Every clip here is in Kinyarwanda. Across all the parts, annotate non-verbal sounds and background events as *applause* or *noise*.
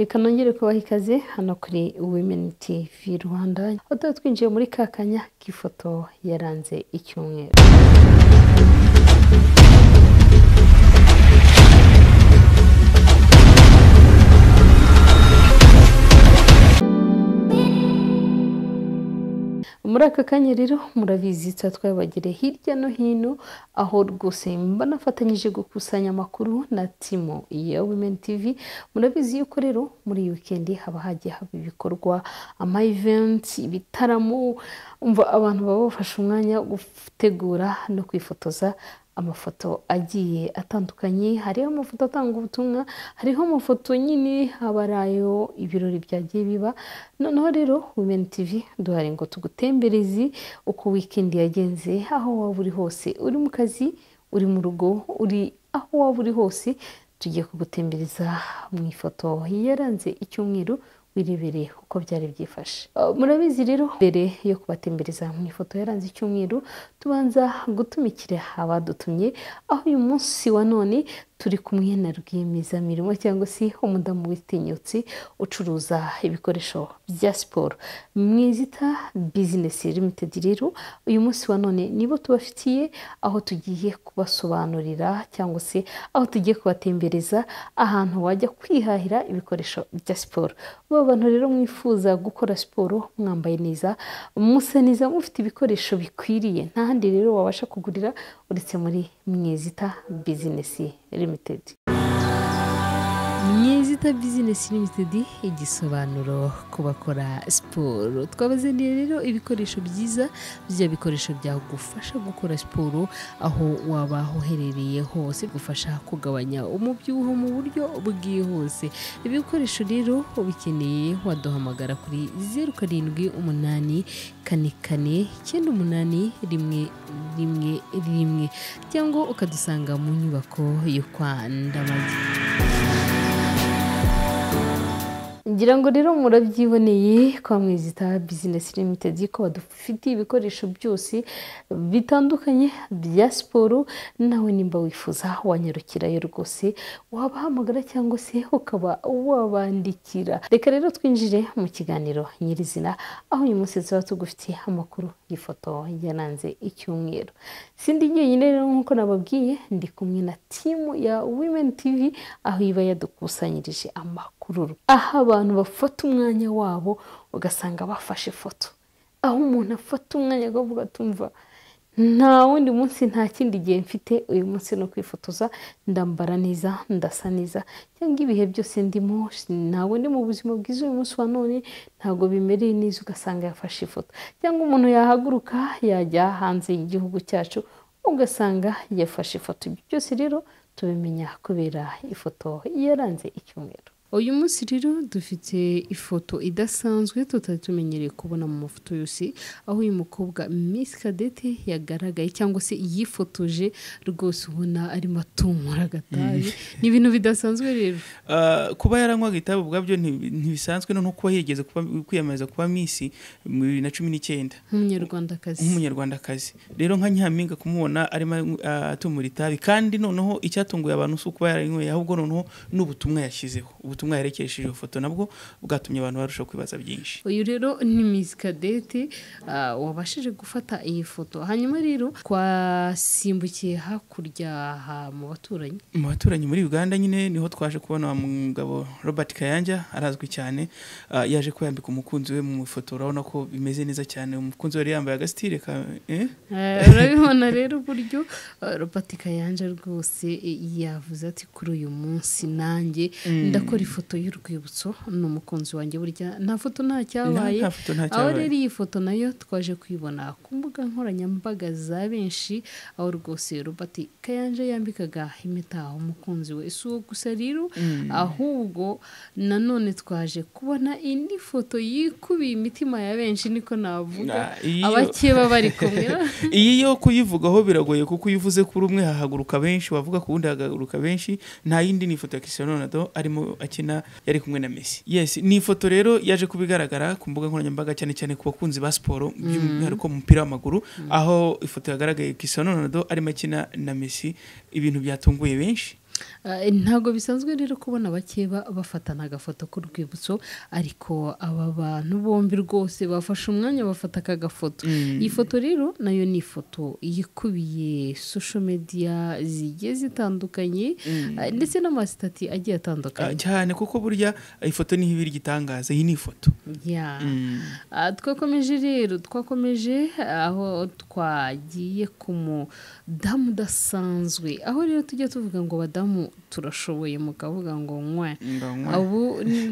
reka nongere kubaha ikaze hano kuri wimeni tivi rwanda aho twinjiye muri ka kanya k'ifoto yaranze icyumweru muri aka kanya rero murabizi twabagire hirya no hino aho rwose mba nafatanyije gukusanya amakuru na timo ya women tv murabizi yuko rero muri wikendi haba hagiye haba ibikorwa ama event ibitaramo umva abantu baba bafashe umwanya wo gutegura no kwifotoza amafoto agiye atandukanye hariho amafoto atanga ubutumwa hariho amafoto nyine habarayo ibirori byagiye biba noneho rero wimeni tivi duhari ngo tugutembereze uko wikendi yagenze aho waba uri hose uri mu kazi uri mu rugo uri aho waba uri hose tugiye kugutembereza mu ifoto yaranze icyumweru wirebereye uko byari byifashe uh, murabizi rero mbere yo kubatembereza mu ifoto yaranze icyumweru tubanza gutumikira abadutumye aho uyu munsi wa none turi kumwe na rwiyemezamirimo cyangwa se umudamu witinyutse ucuruza ibikoresho bya siporo mwizita bizinesi limitedi rero uyu munsi wa none nibo tubafitiye aho tugiye kubasobanurira cyangwa se aho tugiye kubatembereza ahantu wajya kwihahira ibikoresho bya siporo ba bantu rero mwifuza mwifuza gukora siporo mwambaye neza musa neza mufite ibikoresho bikwiriye nta handi rero wabasha kugurira uretse muri mwizita bizinesi limitedi yezita bizinesi limitedi igisobanuro ku bakora siporo twabazaniye rero ibikoresho byiza bya bikoresho byagufasha gukora siporo aho waba uherereye hose gufasha kugabanya umubyibuho mu buryo bwihuse ibikoresho rero ubikeneye waduhamagara kuri zeru karindwi umunani kane kane icyenda umunani rimwe rimwe rimwe cyangwa ukadusanga mu nyubako yo kwa ndamage Thank you. ngira ngo rero murabyiboneye kwa mwizita bizinesi limitedi ko badufitiye ibikoresho byose bitandukanye bya siporo nawe nimba wifuza wanyarukirayo rwose wabahamagara cyangwa se ukaba wabandikira reka rero twinjire mu kiganiro nyirizina aho uyu munsi tuba tugufitiye amakuru y'ifoto yaranze icyumweru sindi njyenyine rero nk'uko nababwiye ndi kumwe na timu ya wimeni tivi aho iba yadukusanyirije amakuru iminyururu aho abantu bafata umwanya wabo ugasanga bafashe ifoto aho umuntu afata umwanya akavuga tumva nta wundi munsi nta kindi gihe mfite uyu munsi no kwifotoza ndambara neza ndasa neza cyangwa ibihe byose ndimo ntabwo ndi mu buzima bwiza uyu munsi wa none ntabwo bimereye neza ugasanga yafashe ifoto cyangwa umuntu yahaguruka yajya hanze y'igihugu cyacu ugasanga yafashe ifoto ibyo byose rero tubimenya kubera ifoto yaranze icyumweru uyu munsi rero dufite ifoto idasanzwe tutari tumenyereye kubona mu mafoto yose aho uyu mukobwa Miss Cadette yagaragaye cyangwa se yifotoje rwose ubona arimo atumura agatabi mm. ni ibintu bidasanzwe rero ah, kuba yaranywaga itabi ubwabyo ntibisanzwe no kuba yigeze kwiyamamaza kuba Miss mu bibiri na cumi n'icyenda nk'umunyarwandakazi nk'umunyarwandakazi rero nka nyampinga kumubona arimo ah, atumura itabi kandi noneho icyatunguye abantu si ukuba yaranyweye ahubwo noneho n'ubutumwa yashyizeho ubutumwa ubutumwa yerekeje iyo foto nabwo bwatumye abantu barushaho kwibaza byinshi uyu rero ni mizi uh, wabashije gufata iyi foto hanyuma rero twasimbukiye hakurya mu baturanyi mu baturanyi muri uganda nyine niho twaje kubona wa mugabo robert kayanja arazwi cyane uh, yaje kuyambika umukunzi we mu ifoto urabona ko bimeze neza cyane umukunzi we yari yambaye agasitire ka eh? Eh, urabibona rero uburyo uh, robert kayanja rwose yavuze ati kuri uyu munsi nanjye mm. ndakora ifoto y'urwibutso ni umukunzi wanjye burya nta foto nta cyabaye aho rero iyi foto nayo twaje kuyibona ku mbuga nkoranyambaga za benshi aho rwose robert kayanje yambikaga imitaho umukunzi we si uwo gusa rero mm. ahubwo nanone twaje kubona indi foto yikubiye imitima ya benshi niko navuga abakeba bari kumwe *laughs* iyi yo kuyivugaho biragoye kuko iyo uvuze kuri umwe hahaguruka benshi wavuga ku wundi hahagaruka benshi nta yindi ni ifoto ya cristiano ronaldo arimo akina yari kumwe na Messi yes ni ifoto rero yaje kubigaragara ku mbuga nkoranyambaga cyane cyane ku bakunzi ba siporo by'umwihariko mu mm. mupira w'amaguru mm. aho ifoto yagaragaye Cristiano Ronaldo arimo akina na Messi ibintu byatunguye benshi Eh, ntabwo bisanzwe rero kubona bakeba bafatana agafoto k'urwibutso ariko aba bantu bombi rwose bafashe umwanya bafata aka gafoto mm. iyi foto rero nayo ni ifoto yikubiye social media zigiye zitandukanye mm. eh, ndetse n'amasitati agiye atandukanye ah, cyane kuko burya ifoto niho ibiri igitangaza iyi ni ifoto mm. ah, twakomeje rero twakomeje aho twagiye ku mudamu udasanzwe aho rero tujya tuvuga ngo badamu abadamu turashoboye mu kavuga ngo nywe ubu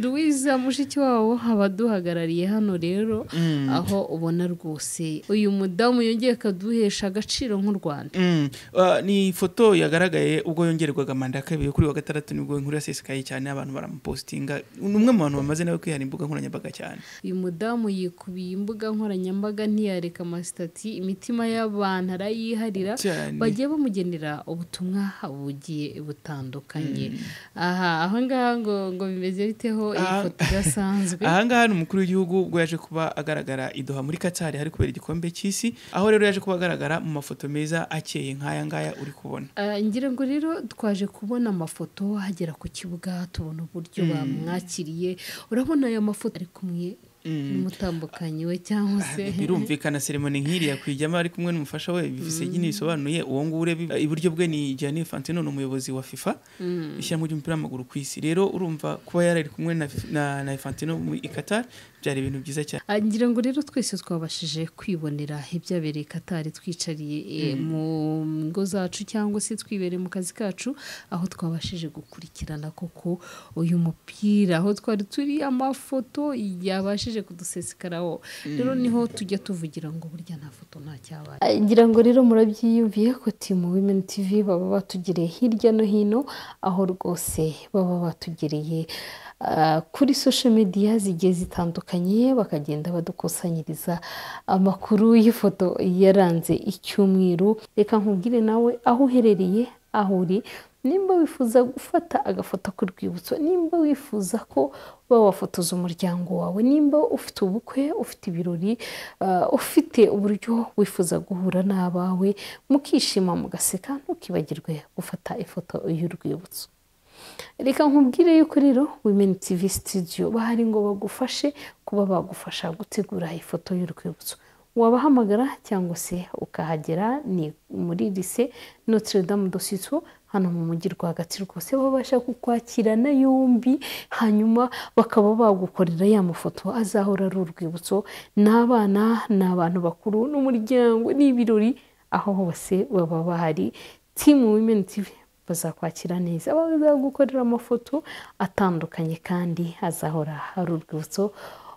duwiza mushiki wabo haba duhagarariye hano rero mm. aho ubona rwose uyu mudamu yongeye akaduhesha agaciro nk'u rwanda mm. uh, ni ifoto yagaragaye ubwo yongererwaga manda ya kabiri kuri wa gatandatu nibwo inkuru yasesekaye cyane abantu baramupositinga ni umwe mu bantu bamaze nawe kwihana imbuga nkoranyambaga cyane uyu mudamu yikubiye imbuga nkoranyambaga ntiyareka amasitati imitima y'abantu arayiharira bagiye bamugenera ubutumwa bugiye butumwa dutandukanye mm. aha aho ngaha ngo ngo bimeze biteho ifoto ah, idasanzwe *laughs* aha ngaha ni umukuru w'igihugu ubwo yaje kuba agaragara iduha muri katari hari kubera igikombe cy'isi aho rero yaje kuba agaragara mu mafoto meza akeye nk'aya ngaya uri kubona eh, ngira ngo rero twaje kubona amafoto hagera ku kibuga tubona uburyo mm. bamwakiriye urabona aya mafoto ari kumwe n'umutambukanyi mm. we cyangwa ah, se birumvikana seremoni nk'iri yakwijyamo ari kumwe n'umufasha we bivuze mm. ntibisobanuye uwo nguwo ureba iburyo bwe ni Gianni Infantino ni umuyobozi wa FIFA mm. ishyirahamwe ry'umupira w'amaguru ku isi rero urumva kuba yari kumwe na Infantino muri Qatar byari ibintu byiza cyane ah, ngira ngo rero twese twabashije kwibonera ibyabereye Qatar twicariye eh, mu ngo zacu cyangwa se twibereye mu kazi kacu aho twabashije gukurikirana koko uyu mupira aho twari turi amafoto yabashije babashije kudusesekara wo mm. rero niho tujya tuvugira ngo burya nta foto nta cyabaye ngira ngo rero murabyiyumviye ko timu wimeni tivi baba batugereye hirya no hino aho rwose baba batugereye ah, kuri sosho mediya zigiye zitandukanye bakagenda badukusanyiriza amakuru y'ifoto yaranze icyumweru reka nkubwire nawe aho uherereye aho uri nimba wifuza gufata agafoto k'urwibutso nimba wifuza ko wawafotoza umuryango wawe nimba ufite ubukwe ufite ibirori uh, ufite uburyo wifuza guhura n'abawe mukishima mugaseka ntukibagirwe gufata ifoto y'urwibutso reka nkubwire yuko rero women tv studio bahari ngo bagufashe kuba bagufasha gutegura ifoto y'urwibutso wabahamagara cyangwa se ukahagera ni muri lise notre dame de hano mu mujyi rwagati rwose babasha kukwakirana yombi hanyuma bakaba bagukorera ya mafoto azahora ari urwibutso n'abana ni abantu bakuru n'umuryango n'ibirori aho hose baba bahari timu wimeni tivi bazakwakira neza bazagukorera amafoto atandukanye kandi azahora hari urwibutso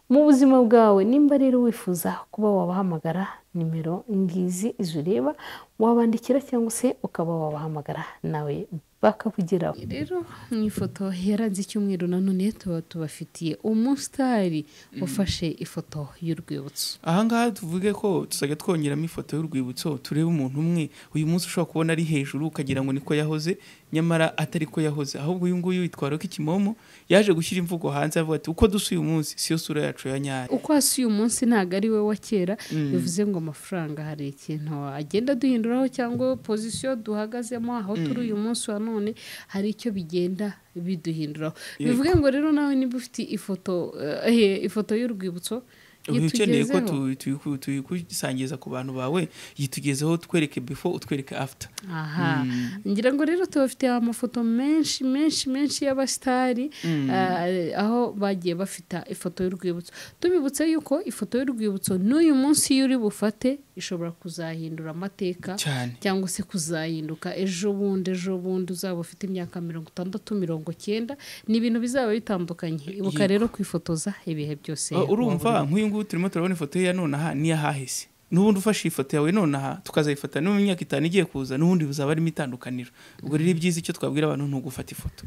mu buzima bwawe nimba rero wifuza kuba wabahamagara nimero ngizi izo ureba wabandikira cyangwa se ukaba wabahamagara nawe bakakugeraho rero mu ifoto yaranze icyumweru nanone tuba tubafitiye umusitari mm. ufashe ifoto y'urwibutso ahangaha tuvuge ko tuzajya twongeramo ifoto y'urwibutso turebe umuntu umwe uyu munsi ushobora kubona ari hejuru ukagira ngo niko yahoze nyamara atari ko yahoze ahubwo uyu nguyu yitwara ko ikimomo yaje gushyira imvugo hanze avuga ati uko dusuye uyu munsi siyo sura yacu ya nyayo uko hasi uyu munsi ntabwo ari we wa kera bivuze mm. ngo amafaranga hari ikintu agenda duhinduraho cyangwa pozisiyo duhagazemo aho mm. turi uyu munsi wa none hari icyo bigenda biduhinduraho bivuge ngo rero nawe niba ufite ifoto eh, y'urwibutso uyu ukeneye ko tuyikusangiza ku bantu bawe yitugezeho twereke before utwereke after hmm. ngira ngo rero tubafite amafoto menshi menshi menshi y'abasitari hmm. eh, aho bagiye bafite ifoto y'urwibutso tubibutse yuko ifoto y'urwibutso n'uyu munsi iyo uri bufate ishobora kuzahindura amateka cyangwa se kuzahinduka ejo bundi ejo bundi uzaba ufite imyaka mirongo itandatu mirongo cyenda ni ibintu bizaba bitandukanye ibuka rero kwifotoza ibihe byose oh, urumva nk'uyu ngubu turimo turabona ifoto ye ya nonaha n'iyahahise n'ubundi ufashe iyi foto yawe nonaha tukazayifata no mu myaka itanu igiye kuza n'ubundi buzaba harimo itandukaniro ubwo rero ibyiza icyo twabwira abantu ni ugufata ifoto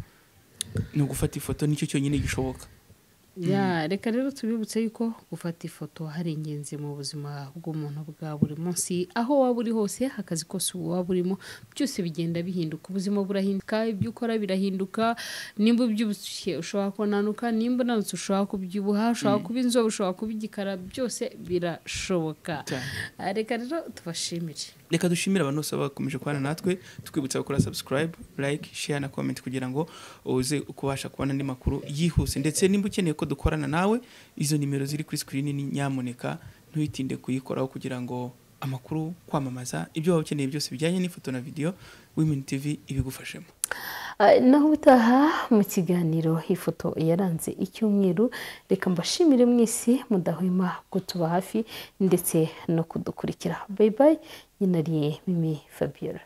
ni ugufata ifoto nicyo cyonyine gishoboka Mm. reka rero tubibutse yuko gufata ifoto hari ingenzi mu buzima bw'umuntu bwa buri munsi aho waba uri hose akazi kose waba urimo byose bigenda bihinduka ubuzima burahinduka ibyo ukora birahinduka nimba ubyibushye ushobora kunanuka nimba unanutse ushobora kubyibuha ushobora mm. kuba inzobe ushobora kuba igikara byose birashoboka reka rero tubashimire reka dushimire abantu bose bakomeje kubana natwe tukwibutsa gukora subscribe like share na comment kugira ngo uze kubasha kubona andi makuru yihuse ndetse nimba ukeneye ko dukorana nawe izo nimero ziri kuri screen ni nyamuneka ntuyitinde kuyikoraho kugira ngo amakuru kwamamaza ibyo waba ukeneye byose bijyanye n'ifoto na videwo women tv ibigufashemo ah, naho ubutaha mu kiganiro ifoto yaranze icyumweru reka mbashimire mwisi mudahwema kutuba hafi ndetse no kudukurikira bayi bayi yinariyeh mimi Fabier.